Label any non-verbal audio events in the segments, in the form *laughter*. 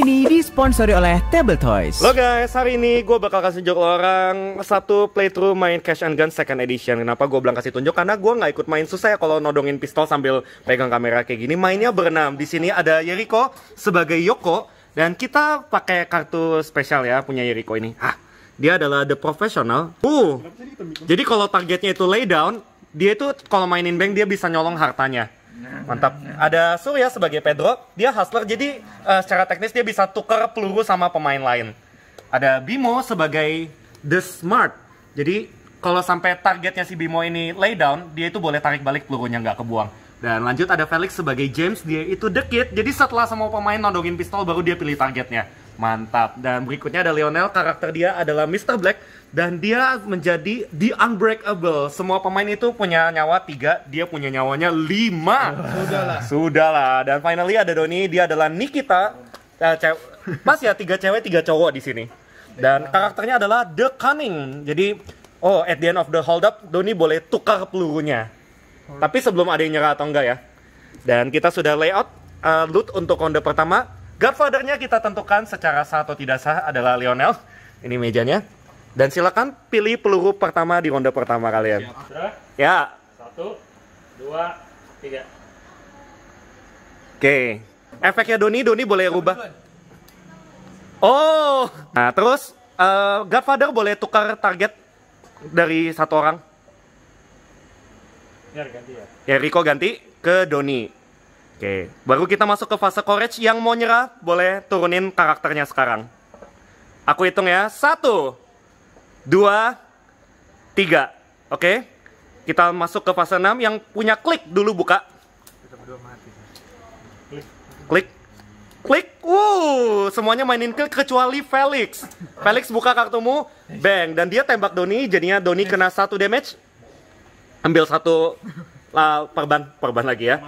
ini disponsori oleh Table Toys. Lo guys, hari ini gue bakal kasih tunjuk orang satu playthrough main Cash and Gun Second Edition. Kenapa gue bilang kasih tunjuk? Karena gue nggak ikut main susah ya kalau nodongin pistol sambil pegang kamera kayak gini. Mainnya berenam. Di sini ada Yeriko sebagai Yoko dan kita pakai kartu spesial ya punya Yeriko ini. Hah, dia adalah the professional. Uh, jadi kalau targetnya itu lay down, dia itu kalau mainin bank dia bisa nyolong hartanya. Nah, Mantap. Nah, nah. Ada Surya sebagai Pedro, dia hustler jadi uh, secara teknis dia bisa tuker peluru sama pemain lain. Ada Bimo sebagai the smart. Jadi kalau sampai targetnya si Bimo ini lay down, dia itu boleh tarik balik pelurunya nggak kebuang. Dan lanjut ada Felix sebagai James, dia itu the kid. Jadi setelah semua pemain nodongin pistol baru dia pilih targetnya. Mantap. Dan berikutnya ada Lionel, karakter dia adalah Mr. Black dan dia menjadi the unbreakable. Semua pemain itu punya nyawa tiga, dia punya nyawanya lima. Sudahlah. Sudahlah. Dan finally ada Doni, dia adalah Nikita. Uh, cewek, pas ya tiga cewek tiga cowok di sini. Dan karakternya adalah The Cunning. Jadi oh at the end of the hold up Doni boleh tukar pelurunya. Tapi sebelum ada yang nyerah atau enggak ya. Dan kita sudah layout uh, eh, loot untuk ronde pertama Godfathernya kita tentukan secara sah atau tidak sah adalah Lionel. Ini mejanya. Dan silakan pilih peluru pertama di ronde pertama kalian. Ya. Satu, dua, tiga. Oke. Okay. Efeknya Doni, Doni boleh rubah. Oh. Nah terus uh, Godfather boleh tukar target dari satu orang. Ya ganti ya. Ya Rico ganti ke Doni. Oke, baru kita masuk ke fase courage. Yang mau nyerah, boleh turunin karakternya sekarang. Aku hitung ya. Satu, dua, tiga. Oke, kita masuk ke fase 6. Yang punya klik dulu buka. Klik. Klik. Wuh, semuanya mainin klik kecuali Felix. Felix buka kartumu, bang. Dan dia tembak Doni, jadinya Doni kena satu damage. Ambil satu uh, perban perban lagi ya.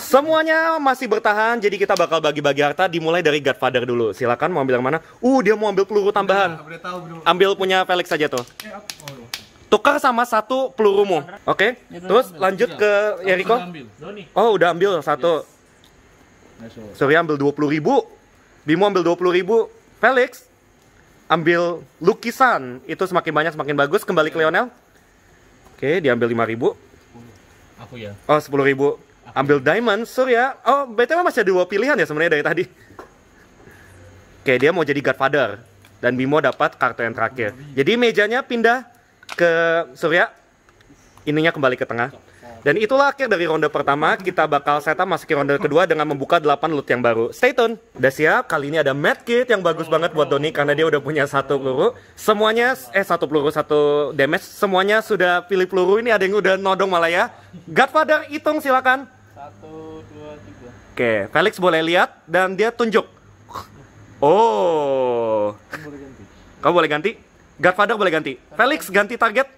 Semuanya masih bertahan, jadi kita bakal bagi-bagi harta dimulai dari Godfather dulu. Silakan mau ambil yang mana? Uh, dia mau ambil peluru tambahan. Ambil punya Felix saja tuh. Eh, oh, iya. Tukar sama satu pelurumu. Oke. Okay? Terus lanjut ke Yeriko. Oh, udah ambil satu. Sorry ambil puluh ribu. Bimo ambil puluh ribu. Felix ambil lukisan. Itu semakin banyak semakin bagus. Kembali ke Lionel. Oke, okay, diambil lima ribu. Aku ya. Oh, sepuluh ribu. Aku. Ambil ya. diamond, surya. Oh, btw masih ada dua pilihan ya sebenarnya dari tadi. Oke, dia mau jadi Godfather dan Bimo dapat kartu yang terakhir. Iya, iya. Jadi mejanya pindah ke Surya, ininya kembali ke tengah. Dan itulah akhir dari ronde pertama. Kita bakal set up masukin ronde kedua dengan membuka 8 loot yang baru. Stay tune. Udah siap? Kali ini ada med kit yang bagus banget buat Doni karena dia udah punya satu peluru. Semuanya eh satu peluru satu damage. Semuanya sudah pilih peluru. Ini ada yang udah nodong malah ya. Godfather hitung silakan. Satu, dua, tiga. Oke, Felix boleh lihat dan dia tunjuk. Oh. Kamu boleh ganti. Kamu boleh ganti? Godfather boleh ganti. Felix ganti target.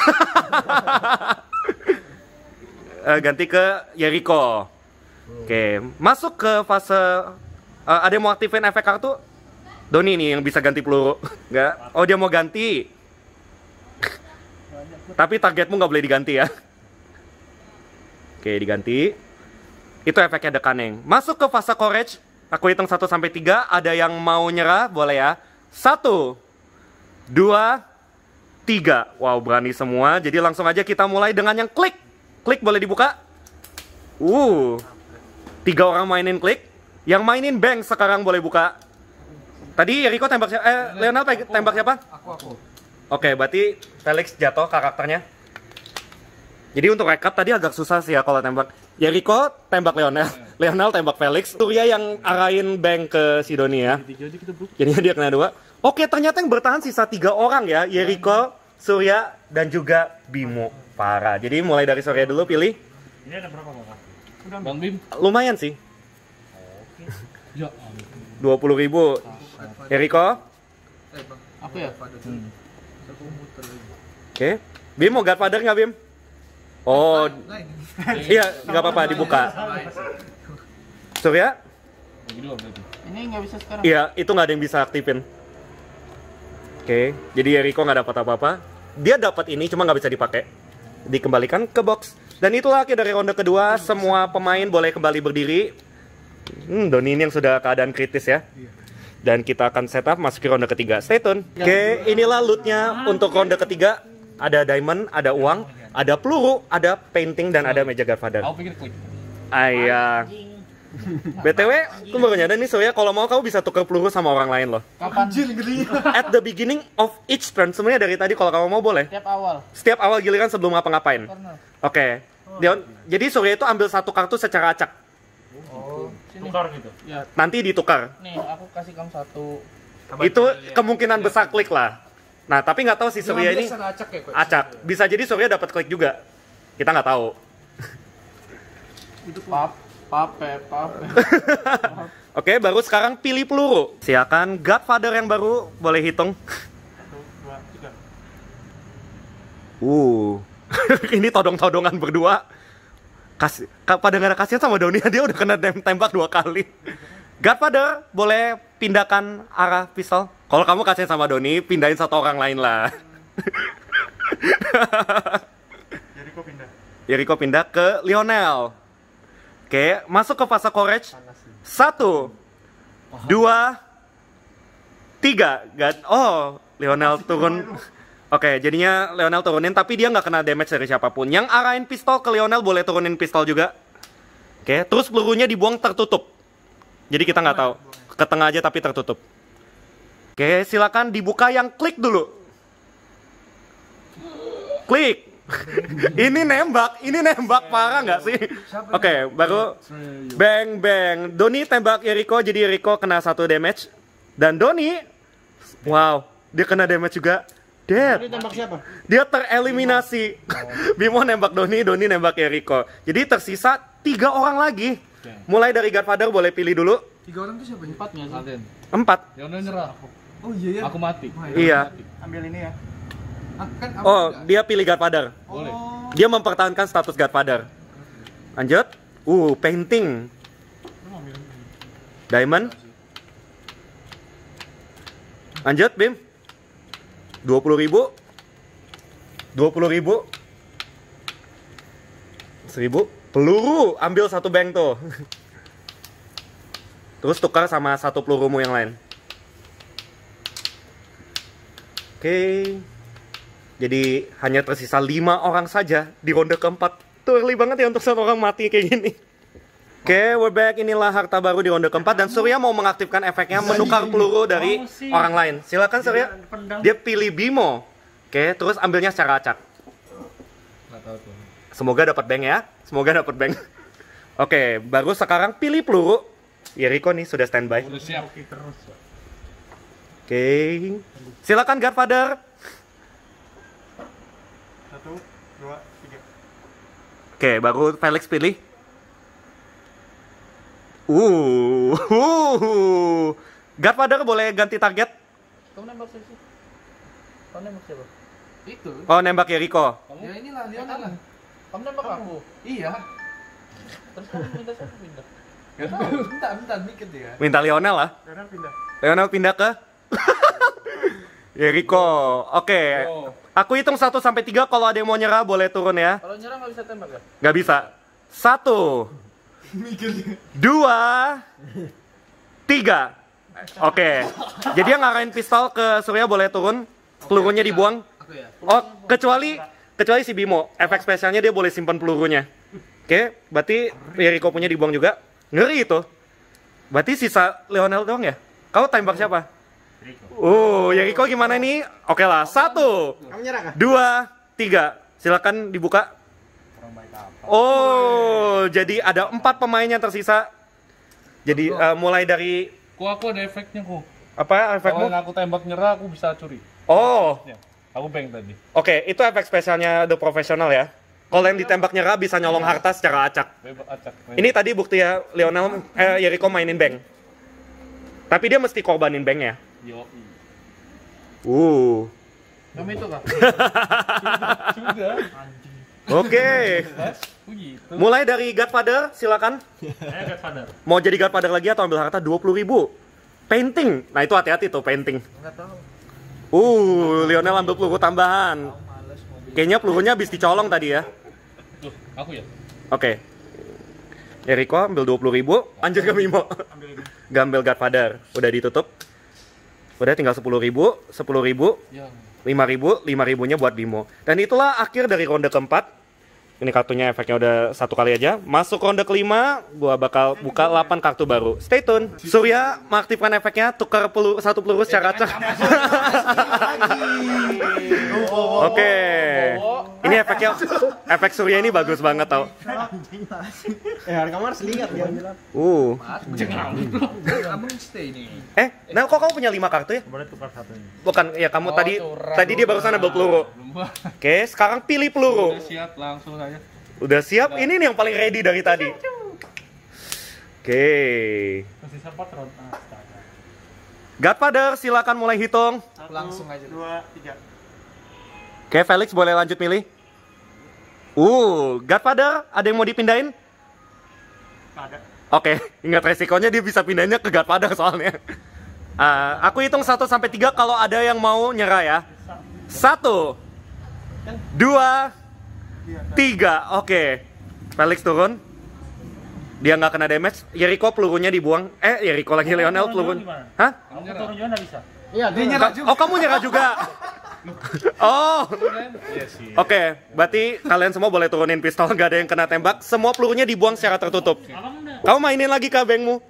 *laughs* uh, ganti ke Yeriko, Oke, okay. masuk ke fase uh, ada yang mau aktifin efek kartu? Doni nih yang bisa ganti peluru. Enggak. *laughs* Oh, dia mau ganti. Tapi targetmu nggak boleh diganti ya. Oke, okay, diganti. Itu efeknya dekaneng. Masuk ke fase courage. Aku hitung 1 sampai 3. Ada yang mau nyerah, boleh ya. 1 2 3. Wow, berani semua. Jadi langsung aja kita mulai dengan yang klik. Klik boleh dibuka? Uh. Tiga orang mainin klik. Yang mainin bank sekarang boleh buka. Tadi Rico tembak siapa? Eh, Leonel aku, tembak siapa? Aku, aku. Oke, berarti Felix jatuh karakternya. Jadi untuk rekap tadi agak susah sih ya kalau tembak. Ya Rico tembak Leonel, iya. Leonel tembak Felix, Surya yang arahin bank ke Sidonia. Jadi dia kena dua. Oke, ternyata yang bertahan sisa tiga orang ya, Yeriko, ya, iya. Surya, dan juga Bimo. Parah. Jadi mulai dari sore dulu pilih. Ini ada berapa Bang? Bang Bim. Lumayan sih. Oke. Ya dua puluh ribu. Ah. Eriko? Eh, Apa ya? Hmm. Oke. Okay. Bim mau Godfather nggak Bim? Oh, iya nggak apa-apa dibuka. Surya? Ini nggak bisa sekarang. Iya, itu nggak ada yang bisa aktifin. Oke, jadi Eriko nggak dapat apa-apa. Dia dapat ini, cuma nggak bisa dipakai dikembalikan ke box. Dan itulah akhir dari ronde kedua, semua pemain boleh kembali berdiri. Hmm, Doni ini yang sudah keadaan kritis ya. Dan kita akan setup masuk ke ronde ketiga. Stay tune. Oke, okay, inilah lootnya untuk ronde ketiga. Ada diamond, ada uang, ada peluru, ada painting, dan ada meja godfather. Ayah. *laughs* BTW, aku baru nyadar nih soalnya kalau mau kamu bisa tukar peluru sama orang lain loh. Kapan? *laughs* At the beginning of each turn, sebenarnya dari tadi kalau kamu mau boleh. Setiap awal. Setiap awal giliran sebelum apa ngapain. Oke. Okay. Oh, Dion, jadi Surya itu ambil satu kartu secara acak. Oh. Tukar gitu. Ya. Nanti ditukar. Nih, aku kasih kamu satu. Kapan itu iya. kemungkinan ya. besar klik lah. Nah, tapi nggak tahu si Surya ini acak, ya, acak. Bisa jadi Surya dapat klik juga. Kita nggak tahu. itu apa? Pape, pape. *laughs* Oke, baru sekarang pilih peluru. Siakan Godfather yang baru boleh hitung. Satu, dua, tiga. Uh, *laughs* ini todong-todongan berdua. Kas, pada nggak ada kasihan sama Doni, *laughs* dia udah kena tembak dua kali. Godfather, boleh pindahkan arah pistol. Kalau kamu kasihan sama Doni, pindahin satu orang lain lah. Jadi kok pindah. Jadi kok pindah ke Lionel. Oke, masuk ke fase courage. Satu, dua, tiga. Gat Oh, Lionel turun. Oke, jadinya Lionel turunin, tapi dia nggak kena damage dari siapapun. Yang arahin pistol ke Lionel boleh turunin pistol juga. Oke, terus pelurunya dibuang tertutup. Jadi kita nggak tahu. Ke tengah aja tapi tertutup. Oke, silakan dibuka yang klik dulu. Klik. *laughs* ini nembak, ini nembak parah nggak sih? Oke, okay, baru bang bang. Doni tembak Yeriko, jadi Yeriko kena satu damage dan Doni, wow, dia kena damage juga. Dead. Dia tembak siapa? Dia tereliminasi. *laughs* Bimo, nembak Doni, Doni nembak Eriko. Jadi tersisa tiga orang lagi. Mulai dari Godfather boleh pilih dulu. Tiga orang itu siapa? Empat nggak Empat. Yang nyerah. Oh iya, iya Aku mati. iya. Ambil ini ya. Ah, kan, oh, juga? dia pilih Godfather. Boleh. Oh. Dia mempertahankan status Godfather. Lanjut. Uh, painting. Diamond. Lanjut, Bim. 20 ribu. 20 ribu. 1000. Peluru, ambil satu bank tuh. *laughs* Terus tukar sama satu pelurumu yang lain. Oke. Okay. Jadi hanya tersisa lima orang saja di ronde keempat. Tuh early banget ya untuk satu orang mati kayak gini. Oke, okay, we're back. Inilah harta baru di ronde keempat dan Surya mau mengaktifkan efeknya menukar iya. peluru dari orang lain. Silakan iya, Surya. Dia pilih Bimo. Oke, okay, terus ambilnya secara acak. Semoga dapat bank ya. Semoga dapat bank. *laughs* Oke, okay, baru sekarang pilih peluru. Ya, Riko nih sudah standby. Oke. Okay. Silakan Godfather satu dua tiga oke baru Felix pilih Uh, uh, Godfather boleh ganti target? Kamu nembak siapa? Kamu nembak siapa? Itu. Oh nembak ya Riko. Kamu? Ya inilah dia kan Kamu nembak kamu. aku? Iya. Terus kamu pindah siapa pindah? Gak tau, *laughs* bentar, bentar, mikir dia. Minta Lionel lah. Lionel pindah. Lionel pindah ke? *laughs* Riko, Oke. Okay. Oh. Aku hitung 1 sampai 3 kalau ada yang mau nyerah boleh turun ya. Kalau nyerah nggak bisa tembak ya? Nggak bisa. Satu. dua. Tiga. Oke. Jadi yang ngarahin pistol ke Surya boleh turun. Pelurunya dibuang. Ya. Ya. Oh, kecuali kecuali si Bimo. Efek spesialnya dia boleh simpan pelurunya. Oke, okay, berarti Yeriko punya dibuang juga. Ngeri itu. Berarti sisa leonel doang ya? Kau tembak siapa? Uh, yang Iko gimana ini? Oke lah, satu, dua, tiga. Silakan dibuka. Oh, jadi ada empat pemain yang tersisa. Jadi uh, mulai dari. Ku aku ada efeknya ku. Apa efekmu? Kalau aku tembak nyerah, aku bisa curi. Oh. Ya, aku bank tadi. Oke, itu efek spesialnya The Professional ya. Kalau yang ditembak nyerah bisa nyolong iya. harta secara acak. Ini tadi bukti ya Lionel eh Yeriko mainin bank. Tapi dia mesti korbanin banknya. Yo. Uh. itu kak? *laughs* Oke. Mulai dari Godfather, silakan. Godfather. Mau jadi Godfather lagi atau ambil harta dua puluh ribu? Painting. Nah itu hati-hati tuh painting. Enggak tahu. Uh, Lionel ambil peluru tambahan. Kayaknya pelurunya habis dicolong tadi ya. aku ya? Oke. Okay. Eriko ambil puluh ribu, anjir ke Mimo. Ambil Gambel Godfather, udah ditutup. Udah tinggal sepuluh ribu, sepuluh ribu, iya. lima ribu, lima ribunya buat Bimo. Dan itulah akhir dari ronde keempat. Ini kartunya efeknya udah satu kali aja. Masuk ronde kelima, gua bakal buka 8 kartu baru. Stay tune. Surya mengaktifkan efeknya tukar peluru satu peluru secara eh, acak. *laughs* Oke ini efeknya efek surya ini bagus banget tau eh kamu harus lihat ya uh eh nah kok kamu punya lima kartu ya bukan ya kamu oh, tadi tadi dia barusan ambil peluru oke sekarang pilih peluru udah siap langsung aja. udah siap ini nih yang paling ready dari tadi oke ah, Godfather, silakan mulai hitung. Langsung aja. Dua, tiga. Oke, Felix boleh lanjut milih. Uh, Godfather, ada yang mau dipindahin? Ada. Oke, okay. *laughs* ingat resikonya dia bisa pindahnya ke Godfather soalnya. Uh, *laughs* aku hitung 1 sampai 3 kalau ada yang mau nyerah ya. 1 2 3. Oke. Felix turun. Dia nggak kena damage. Jericho pelurunya dibuang. Eh, Jericho lagi Leonel pelurun. Hah? Kamu turun juga nggak bisa. Iya, dia nyerah juga. Oh, kamu nyerah juga. *laughs* *laughs* Oh. Oke, okay, berarti kalian semua boleh turunin pistol, nggak ada yang kena tembak. Semua pelurunya dibuang secara tertutup. Kamu mainin lagi ke bengmu?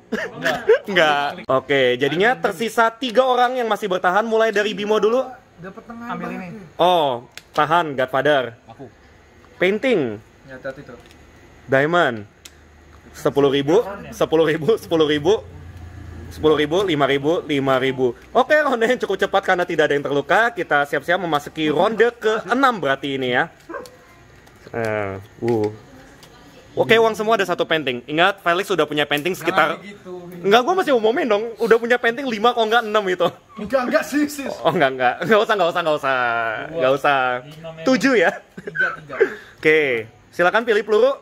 Enggak. *laughs* Oke, okay, jadinya tersisa tiga orang yang masih bertahan. Mulai dari Bimo dulu. Ambil ini. Oh, tahan Godfather. Aku. Painting. Ya, Diamond. Sepuluh ribu, sepuluh ribu, sepuluh ribu sepuluh ribu, lima ribu, lima ribu. Oke, ronde yang cukup cepat karena tidak ada yang terluka. Kita siap-siap memasuki ronde ke enam berarti ini ya. Uh, uh. Oke, uang semua ada satu penting. Ingat, Felix sudah punya penting sekitar... Gitu, enggak, gue masih umumin dong. Udah punya penting lima kok enggak enam itu. Enggak, enggak sih, sis. Oh, enggak, enggak. Enggak usah, enggak usah, enggak usah. Enggak usah. tujuh ya? Oke, silakan pilih peluru.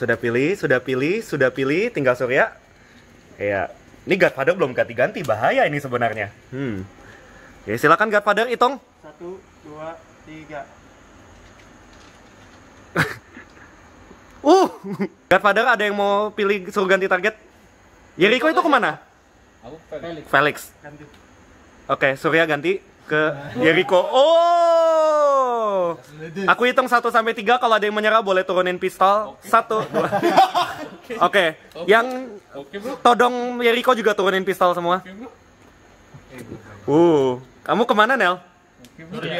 Sudah pilih, sudah pilih, sudah pilih, tinggal Surya. Iya. Ini Godfather belum ganti-ganti, bahaya ini sebenarnya. Hmm. Ya, silakan Godfather hitung. Satu, dua, tiga. *laughs* uh, Godfather ada yang mau pilih suruh ganti target? Yeriko itu kemana? Felix. Felix. Oke, Surya ganti ke Jericho. Oh. Aku hitung 1 sampai tiga kalau ada yang menyerah boleh turunin pistol. Satu, dua. *laughs* Oke. Okay. Yang todong Jericho juga turunin pistol semua. Uh, kamu kemana Nel?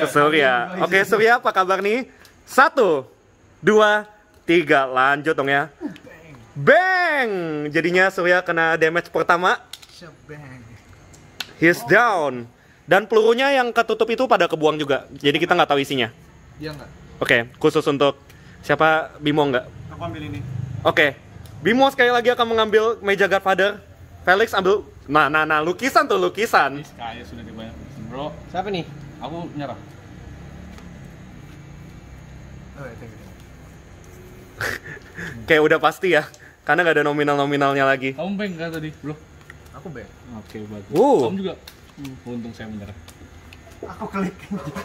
Ke Surya. Oke, okay, Surya apa kabar nih? Satu, dua, tiga. Lanjut dong ya. Bang! Jadinya Surya kena damage pertama. He's down. Dan pelurunya yang ketutup itu pada kebuang juga. Jadi kita nggak tahu isinya. Iya nggak. Oke, okay, khusus untuk siapa Bimo nggak? Aku ambil ini. Oke, okay. Bimo sekali lagi akan mengambil meja Godfather. Felix ambil. Nah, nah, nah, lukisan tuh lukisan. Kaya sudah dibayar, bro. Siapa nih? Aku nyerah. Oke, oh, iya, *laughs* Kayak udah pasti ya, karena nggak ada nominal nominalnya lagi. Kamu bank nggak tadi, bro? Aku bank. Oke, okay, bagus. Uh. Kamu juga. Hmm. Untung saya bener. Aku klik.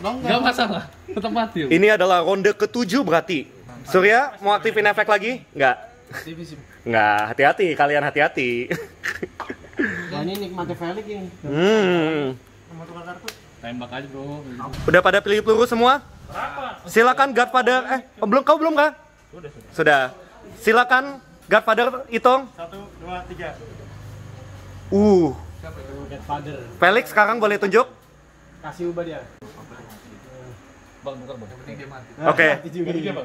Enggak masalah. Tetap mati. Ini adalah ronde ketujuh berarti. Surya mau aktifin efek lagi? Enggak. Enggak, hati-hati kalian hati-hati. Dan nah, ini nikmati Felix ini. Hmm. Tembak aja, Bro. Udah pada pilih peluru semua? Silakan Godfather eh oh, belum kau belum kah? Sudah. Sudah. Silakan Godfather hitung. Satu, dua, tiga. Uh. Godfather. Felix sekarang boleh tunjuk? Kasih ubah dia. Bang, bukan bang. Penting dia mati. Oke. Okay. *laughs*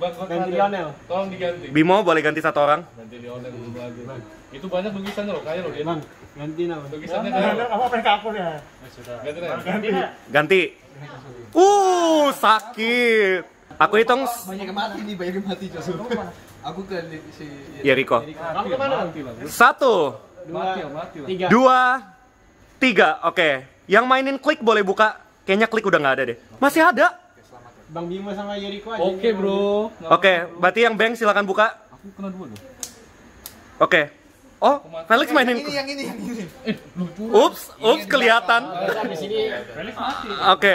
bang, ganti Lionel. Tolong diganti. Bimo boleh ganti satu orang. Ganti Lionel dulu lagi. Bang. Itu banyak lukisannya loh, kaya loh dia. Bang, ganti nama. Lukisannya kaya. Nah, kamu pengen aku ya. Ganti Ganti. Ganti. Uh, sakit. Aku hitung banyak yang mati nih, banyak yang mati Aku ke si Yeriko. Kamu kemana? Satu dua, oh, tiga. Dua, tiga. Oke. Okay. Yang mainin klik boleh buka. Kayaknya klik udah nggak ada deh. Masih ada. Bang Bima sama Yeriko aja. Oke, okay, Bro. Oke, okay, berarti yang bank silakan buka. Aku kena dua loh. Oke. Okay. Oh, Felix mainin ini yang ini yang ini. Eh, ups, ups kelihatan. Felix mati. Oke.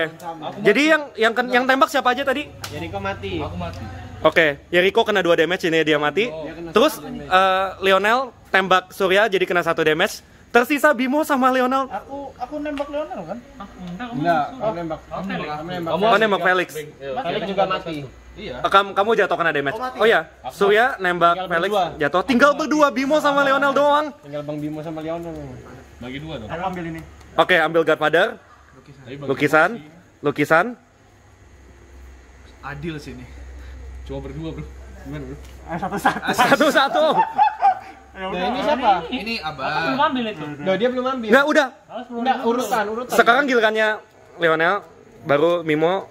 Jadi yang yang yang tembak siapa aja tadi? Yeriko mati. Aku mati. Oke, okay. Yeriko kena dua damage ini dia mati. Oh. Terus uh, Lionel tembak Surya jadi kena satu damage. Tersisa Bimo sama Lionel Aku aku nembak Lionel kan? Aku ah, enggak, kamu oh, nembak. Kamu nembak. Kamu iya. nembak. Iya. Felix. Felix juga mati. Iya. Kamu kamu jatuh kena damage. Oh, oh ya, Surya nembak Felix jatuh. Tinggal berdua Bimo sama Leonel doang. Tinggal Bang Bimo sama Leonel. Bagi dua dong. Aku ambil ini. Oke, ambil Godfather. Lukisan. Lukisan. Adil sini ini. Coba berdua, Bro. Gimana, Bro? Eh, satu-satu. Satu-satu. *laughs* Ya nah, ini siapa? Ini, ini Aku belum ambil itu. Nah, dia belum ambil. Nah, udah. Enggak urusan, urutan. Sekarang gilirannya Lionel, baru Mimo,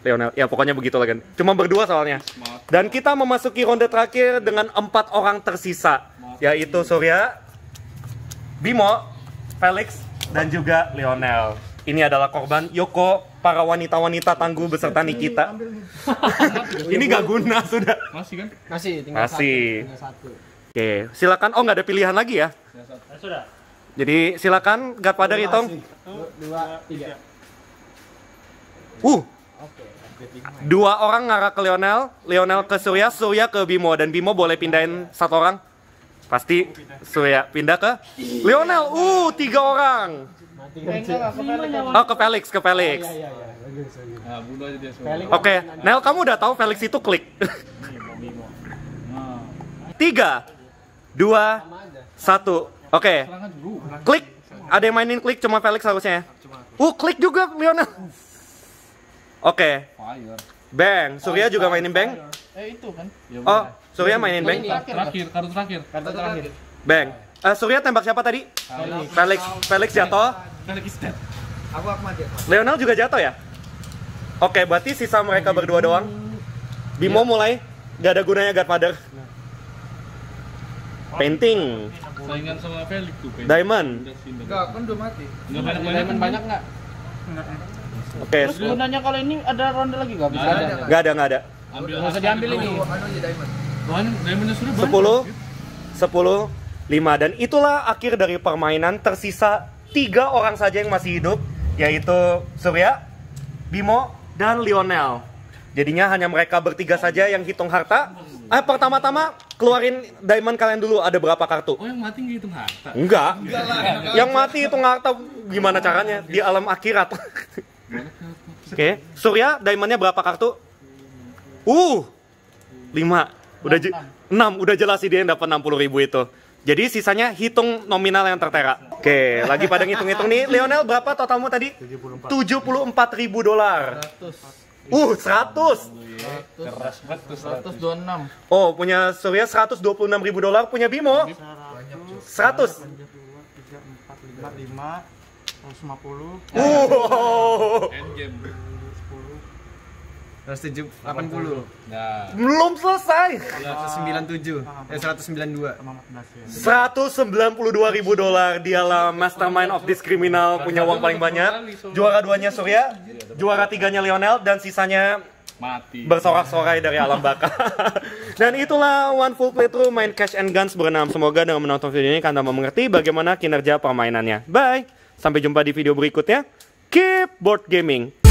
Lionel. Ya pokoknya begitu lah kan. Cuma berdua soalnya. Dan kita memasuki ronde terakhir dengan empat orang tersisa, yaitu Surya, Bimo, Felix, dan juga Lionel. Ini adalah korban Yoko, para wanita-wanita tangguh beserta Nikita. *laughs* ini gak guna sudah. Masih kan? Masih, tinggal Masih. satu. Tinggal satu. Oke, silakan. Oh, nggak ada pilihan lagi ya? Eh, sudah. Jadi silakan pada hitung. Dua, tiga. Uh. Dua orang ngarah ke Lionel, Lionel ke Surya, Surya ke Bimo dan Bimo boleh pindahin satu orang. Pasti Surya pindah ke Lionel. Uh, tiga orang. Oh, ke Felix, ke Felix. Iya, iya, iya. Nah, Oke, Nel kamu udah tahu Felix itu klik. Nah. tiga, dua, satu. Oke. Klik. Ada yang mainin klik cuma Felix harusnya. Ya. Uh, klik juga Lionel. Oke. Bang, Surya juga mainin Bang. Eh itu kan. Ya oh, Surya mainin Bang. Terakhir, kartu terakhir. Kartu terakhir. Bang. Uh, Surya tembak siapa tadi? Felix. Felix, Felix jatuh. Felix is dead. Aku Lionel juga jatuh ya? Oke, okay, berarti sisa mereka berdua doang. Bimo iya. mulai. Gak ada gunanya Godfather. Nah. Painting. Saingan sama Felix tuh. Painting. Diamond. Enggak, kan udah mati. Enggak banyak diamond banyak enggak? Oke. Okay, Terus nanya kalau ini ada ronde lagi enggak? Bisa ada. Enggak ada, enggak ada. Ambil. Enggak usah diambil ini. Anu aja iya, diamond. Anu diamond 10 10 5 dan itulah akhir dari permainan tersisa tiga orang saja yang masih hidup yaitu Surya, Bimo dan Lionel. Jadinya hanya mereka bertiga saja yang hitung harta. Eh pertama-tama keluarin diamond kalian dulu ada berapa kartu. Oh yang mati nggak hitung harta? Enggak. Enggak lah. yang mati itu nggak harta gimana caranya di alam akhirat. *laughs* Oke, Surya diamondnya berapa kartu? Uh, lima. Udah enam. Udah jelas sih dia yang dapat enam puluh ribu itu. Jadi sisanya hitung nominal yang tertera. Oke, lagi pada ngitung-ngitung nih. Lionel berapa totalmu tadi? 74. 74 ribu dolar. Uh, 100. Keras banget 126. Oh, punya Surya 126 ribu dolar, punya Bimo 100. 100. 150. Uh. 170 80. Nah. Belum selesai. 197. Ah. Eh 192. 192 ribu dolar dialah mastermind of this criminal punya uang paling banyak. Juara duanya Surya, iya, juara tiganya Lionel dan sisanya mati bersorak-sorai dari alam baka *laughs* dan itulah one full playthrough main cash and guns berenam semoga dengan menonton video ini kalian mengerti bagaimana kinerja permainannya bye sampai jumpa di video berikutnya keep board gaming